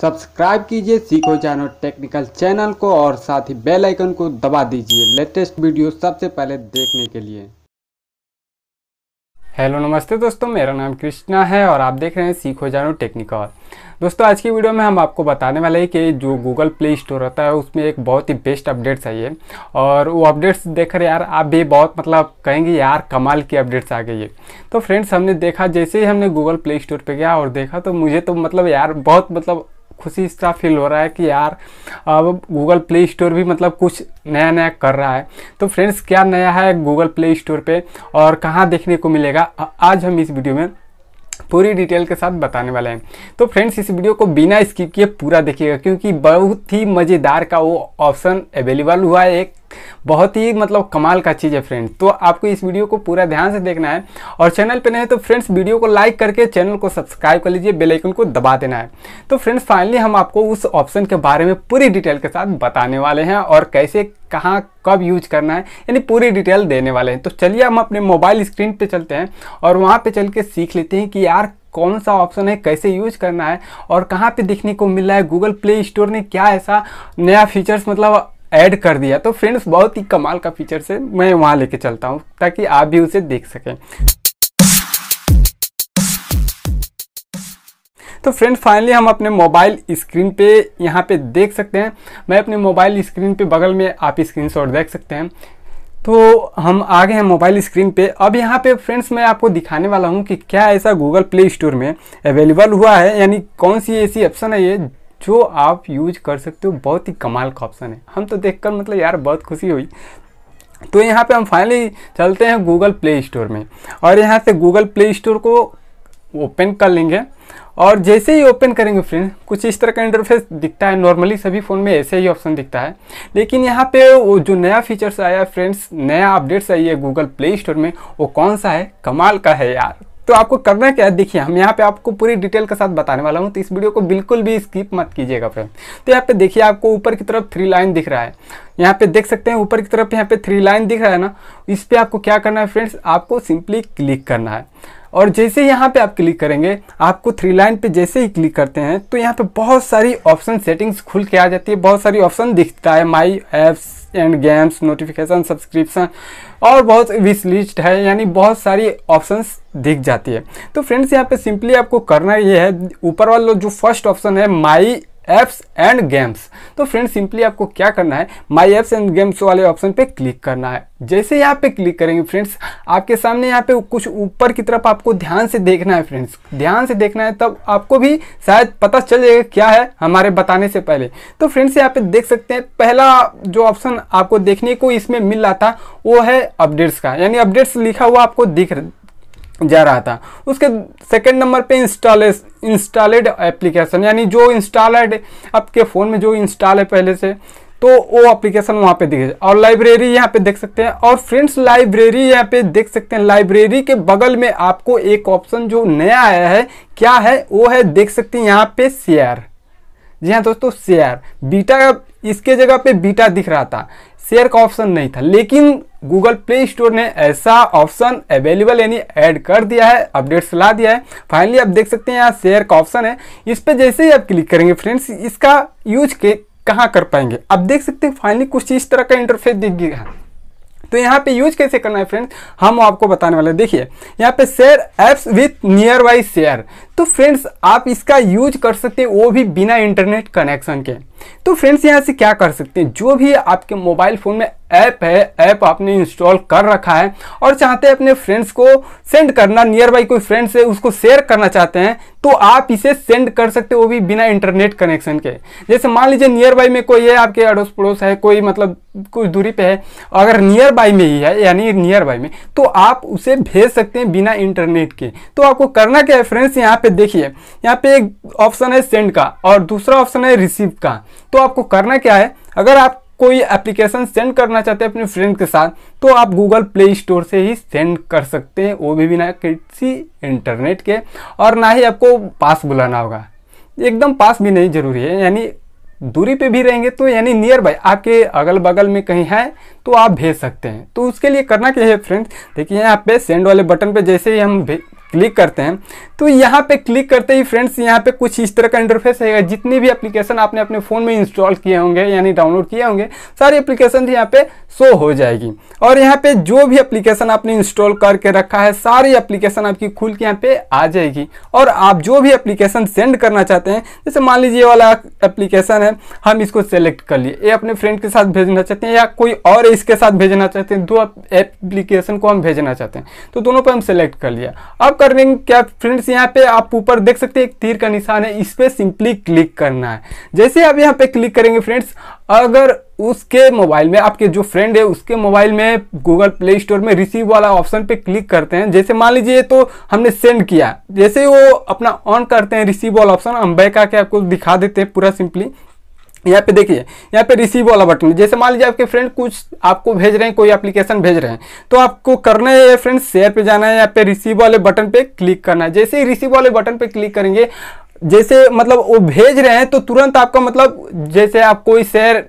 subscribe कीजिए सीखो जानो टेक्निकल चैनल को और साथ ही बेल आइकन को दबा दीजिए लेटेस्ट वीडियो सबसे पहले देखने के लिए हेलो नमस्ते दोस्तों मेरा नाम कृष्णा है और आप देख रहे हैं सीखो जानो टेक्निकल दोस्तों आज की वीडियो में हम आपको बताने वाले हैं कि जो गूगल प्ले स्टोर रहता है उसमें एक बहुत ही बेस्ट अपडेट्स है ये और वो अपडेट्स देखकर यार आप भी बहुत मतलब कहेंगे यार कमाल की अपडेट्स आ गई है तो फ्रेंड्स हमने देखा जैसे ही हमने गूगल प्ले स्टोर पर गया और देखा तो मुझे तो मतलब यार बहुत मतलब खुशी इस तरह फील हो रहा है कि यार अब गूगल प्ले स्टोर भी मतलब कुछ नया नया कर रहा है तो फ्रेंड्स क्या नया है गूगल प्ले स्टोर पर और कहाँ देखने को मिलेगा आज हम इस वीडियो में पूरी डिटेल के साथ बताने वाले हैं तो फ्रेंड्स इस वीडियो को बिना स्किप किए पूरा देखिएगा क्योंकि बहुत ही मज़ेदार का वो ऑप्शन अवेलेबल हुआ है एक बहुत ही मतलब कमाल का चीज़ है फ्रेंड तो आपको इस वीडियो को पूरा ध्यान से देखना है और चैनल पर नहीं तो फ्रेंड्स वीडियो को लाइक करके चैनल को सब्सक्राइब कर लीजिए बेलाइकन को दबा देना है तो फ्रेंड्स फाइनली हम आपको उस ऑप्शन के बारे में पूरी डिटेल के साथ बताने वाले हैं और कैसे कहाँ कब यूज करना है यानी पूरी डिटेल देने वाले हैं तो चलिए हम अपने मोबाइल स्क्रीन पर चलते हैं और वहाँ पर चल के सीख लेते हैं कि यार कौन सा ऑप्शन है कैसे यूज करना है और कहाँ पे देखने को मिल रहा है गूगल प्ले स्टोर ने क्या ऐसा नया फीचर्स मतलब ऐड कर दिया तो फ्रेंड्स बहुत ही कमाल का फीचर से मैं वहाँ लेके चलता हूँ ताकि आप भी उसे देख सकें तो फ्रेंड्स फाइनली हम अपने मोबाइल स्क्रीन पे यहाँ पे देख सकते हैं मैं अपने मोबाइल स्क्रीन पे बगल में आप स्क्रीनशॉट देख सकते हैं तो हम आ गए हैं मोबाइल स्क्रीन पे अब यहाँ पे फ्रेंड्स मैं आपको दिखाने वाला हूँ कि क्या ऐसा गूगल प्ले स्टोर में अवेलेबल हुआ है यानी कौन सी ऐसी ऑप्शन है ये जो आप यूज कर सकते हो बहुत ही कमाल का ऑप्शन है हम तो देखकर मतलब यार बहुत खुशी हुई तो यहाँ पे हम फाइनली चलते हैं गूगल प्ले स्टोर में और यहाँ से गूगल प्ले स्टोर को ओपन कर लेंगे और जैसे ही ओपन करेंगे फ्रेंड कुछ इस तरह का इंटरफेस दिखता है नॉर्मली सभी फ़ोन में ऐसे ही ऑप्शन दिखता है लेकिन यहाँ पे वो जो नया फीचर्स आया है फ्रेंड्स नया अपडेट्स आई है गूगल प्ले स्टोर में वो कौन सा है कमाल का है यार तो आपको करना क्या है देखिए हम यहाँ पे आपको पूरी डिटेल के साथ बताने वाला हूँ तो इस वीडियो को बिल्कुल भी स्किप मत कीजिएगा फ्रेंड तो यहाँ पे देखिए आपको ऊपर की तरफ थ्री लाइन दिख रहा है यहाँ पे देख सकते हैं ऊपर की तरफ यहाँ पे थ्री लाइन दिख रहा है ना इस पर आपको क्या करना है फ्रेंड्स आपको सिंपली क्लिक करना है और जैसे यहाँ पे आप क्लिक करेंगे आपको थ्री लाइन पे जैसे ही क्लिक करते हैं तो यहाँ पे बहुत सारी ऑप्शन सेटिंग्स खुल के आ जाती है बहुत सारी ऑप्शन दिखता है my apps and games notification subscription और बहुत विश लिस्ट है यानी बहुत सारी ऑप्शंस दिख जाती है तो फ्रेंड्स यहाँ पे सिंपली आपको करना ये है ऊपर वाला जो फर्स्ट ऑप्शन है माई एप्स एंड गेम्स तो फ्रेंड सिंपली आपको क्या करना है माई एप्स एंड गेम्स वाले ऑप्शन पे क्लिक करना है जैसे यहाँ पे क्लिक करेंगे फ्रेंड्स आपके सामने यहाँ पे कुछ ऊपर की तरफ आपको ध्यान से देखना है फ्रेंड्स ध्यान से देखना है तब आपको भी शायद पता चल जाएगा क्या है हमारे बताने से पहले तो फ्रेंड्स यहाँ पे देख सकते हैं पहला जो ऑप्शन आपको देखने को इसमें मिल रहा था वो है अपडेट्स का यानी अपडेट्स लिखा हुआ आपको दिख जा रहा था उसके सेकंड नंबर पे इंस्टॉल इंस्टॉलेड एप्लीकेशन यानी जो इंस्टॉलेड आपके फ़ोन में जो इंस्टॉल है पहले से तो वो एप्लीकेशन वहाँ पे दिखे और लाइब्रेरी यहाँ पे देख सकते हैं और फ्रेंड्स लाइब्रेरी यहाँ पे देख सकते हैं लाइब्रेरी के बगल में आपको एक ऑप्शन जो नया आया है क्या है वो है देख सकते हैं यहाँ पे शेयर जी हाँ दोस्तों शेयर बीटा इसके जगह पे बीटा दिख रहा था शेयर का ऑप्शन नहीं था लेकिन गूगल प्ले स्टोर ने ऐसा ऑप्शन अवेलेबल यानी ऐड कर दिया है अपडेट्स ला दिया है फाइनली आप देख सकते हैं यहाँ शेयर का ऑप्शन है इस पर जैसे ही आप क्लिक करेंगे फ्रेंड्स इसका यूज के कहाँ कर पाएंगे आप देख सकते हैं फाइनली कुछ इस तरह का इंटरफेस दिख गया तो यहाँ पे यूज कैसे करना है फ्रेंड्स हम आपको बताने वाले देखिए यहाँ पे share apps with nearby share तो फ्रेंड्स आप इसका यूज कर सकते हैं वो भी बिना इंटरनेट कनेक्शन के तो फ्रेंड्स यहाँ से क्या कर सकते हैं जो भी आपके मोबाइल फ़ोन में ऐप है ऐप आपने इंस्टॉल कर रखा है और चाहते हैं अपने फ्रेंड्स को सेंड करना नियर बाई कोई फ्रेंड्स है उसको शेयर करना चाहते हैं तो आप इसे सेंड कर सकते हो वो भी बिना इंटरनेट कनेक्शन के जैसे मान लीजिए नियर बाई में कोई है आपके अड़ोस पड़ोस है कोई मतलब कुछ दूरी पे है अगर नियर बाई में ही है यानी नियर बाई में तो आप उसे भेज सकते हैं बिना इंटरनेट के तो आपको करना क्या है फ्रेंड्स यहाँ पे देखिए यहाँ पे एक ऑप्शन है सेंड का और दूसरा ऑप्शन है रिसीव का तो आपको करना क्या है अगर आप कोई एप्लीकेशन सेंड करना चाहते हैं अपने फ्रेंड के साथ तो आप गूगल प्ले स्टोर से ही सेंड कर सकते हैं वो भी बिना किसी इंटरनेट के और ना ही आपको पास बुलाना होगा एकदम पास भी नहीं जरूरी है यानी दूरी पे भी रहेंगे तो यानी नियर बाय आपके अगल बगल में कहीं है तो आप भेज सकते हैं तो उसके लिए करना क्या है फ्रेंड्स देखिए यहाँ पे सेंड वाले बटन पे जैसे ही हम क्लिक करते हैं तो यहाँ पे क्लिक करते ही फ्रेंड्स यहाँ पे कुछ इस तरह का इंटरफेस रहेगा जितनी भी एप्लीकेशन आपने अपने फ़ोन में इंस्टॉल किए होंगे यानी डाउनलोड किए होंगे सारी एप्लीकेशन यहाँ पे शो हो जाएगी और यहाँ पे जो भी एप्लीकेशन आपने इंस्टॉल करके रखा है सारी एप्लीकेशन आपकी खुल के यहाँ पे आ जाएगी और आप जो भी एप्लीकेशन सेंड करना चाहते हैं जैसे मान लीजिए वाला एप्लीकेशन है हम इसको सेलेक्ट कर लिए ये अपने फ्रेंड के साथ भेजना चाहते हैं या कोई और इसके साथ भेजना चाहते हैं दो एप्लीकेशन को हम भेजना चाहते हैं तो दोनों पर हम सेलेक्ट कर लिया अब करने क्या फ्रेंड्स यहाँ पे आप ऊपर देख सकते हैं एक तीर का निशान है इस पर सिंपली क्लिक करना है जैसे आप यहाँ पे क्लिक करेंगे फ्रेंड्स अगर उसके मोबाइल में आपके जो फ्रेंड है उसके मोबाइल में गूगल प्ले स्टोर में रिसीव वाला ऑप्शन पे क्लिक करते हैं जैसे मान लीजिए तो हमने सेंड किया जैसे वो अपना ऑन करते हैं रिसीव वाला ऑप्शन हम बैक आके आपको दिखा देते हैं पूरा सिंपली यहाँ पे देखिए यहाँ पे रिसीव वाला बटन जैसे मान लीजिए आपके फ्रेंड कुछ आपको भेज रहे हैं कोई एप्लीकेशन भेज रहे हैं तो आपको करना है फ्रेंड शेयर पे जाना है यहाँ पे रिसीव वाले बटन पे क्लिक करना है जैसे ही रिसीव वाले बटन पे क्लिक करेंगे जैसे मतलब वो भेज रहे हैं तो तुरंत आपका मतलब जैसे आप कोई शेयर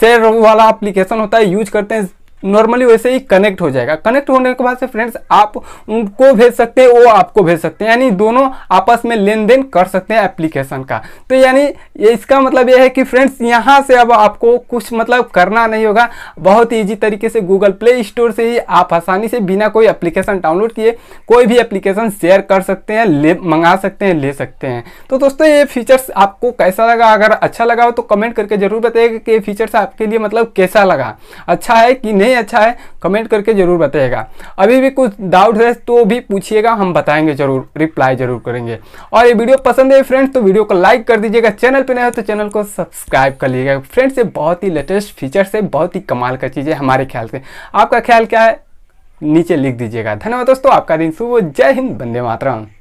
शेयर वाला एप्लीकेशन होता है यूज करते हैं नॉर्मली वैसे ही कनेक्ट हो जाएगा कनेक्ट होने के बाद से फ्रेंड्स आप उनको भेज सकते हैं वो आपको भेज सकते हैं यानी दोनों आपस में लेन देन कर सकते हैं एप्लीकेशन का तो यानी ये इसका मतलब ये है कि फ्रेंड्स यहाँ से अब आपको कुछ मतलब करना नहीं होगा बहुत ईजी तरीके से गूगल प्ले स्टोर से ही आप आसानी से बिना कोई एप्लीकेशन डाउनलोड किए कोई भी एप्लीकेशन शेयर कर सकते हैं ले मंगा सकते हैं ले सकते हैं तो दोस्तों ये फीचर्स आपको कैसा लगा अगर अच्छा लगा हो तो कमेंट करके ज़रूर बताइएगा कि ये फीचर्स आपके लिए मतलब कैसा लगा अच्छा है कि नहीं नहीं अच्छा है कमेंट करके ज़रूर बताइएगा अभी भी कुछ डाउट है तो भी पूछिएगा हम बताएंगे ज़रूर रिप्लाई ज़रूर करेंगे और ये वीडियो पसंद है फ्रेंड्स तो वीडियो को लाइक कर दीजिएगा चैनल पर नए हो तो चैनल को सब्सक्राइब कर लीजिएगा फ्रेंड्स ये बहुत ही लेटेस्ट फीचर्स है बहुत ही कमाल का चीज़ है हमारे ख्याल से आपका ख्याल क्या है नीचे लिख दीजिएगा धन्यवाद दोस्तों आपका दिन शुभ जय हिंद बंदे मातरम